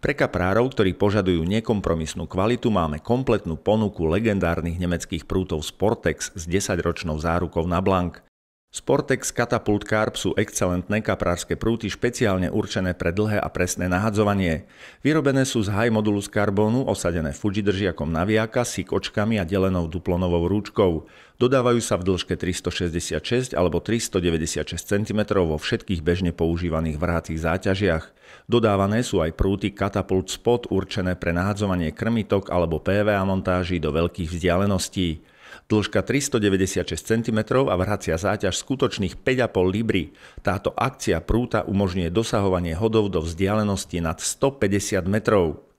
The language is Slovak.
Pre kaprárov, ktorí požadujú nekompromisnú kvalitu, máme kompletnú ponuku legendárnych nemeckých prútov Sportex s 10-ročnou zárukou na blank. Sportex Catapult Carp sú excelentné kaprárske prúty špeciálne určené pre dlhé a presné nahadzovanie. Vyrobené sú z high modulu z karbónu, osadené fujidržiakom naviaka, sikočkami a delenou duplonovou rúčkou. Dodávajú sa v dĺžke 366 alebo 396 cm vo všetkých bežne používaných vrhacích záťažiach. Dodávané sú aj prúty Katapult Spot určené pre nahadzovanie krmitok alebo PVA montáží do veľkých vzdialeností. Dĺžka 396 cm a vracia záťaž skutočných 5,5 libry. Táto akcia prúta umožňuje dosahovanie hodov do vzdialenosti nad 150 metrov.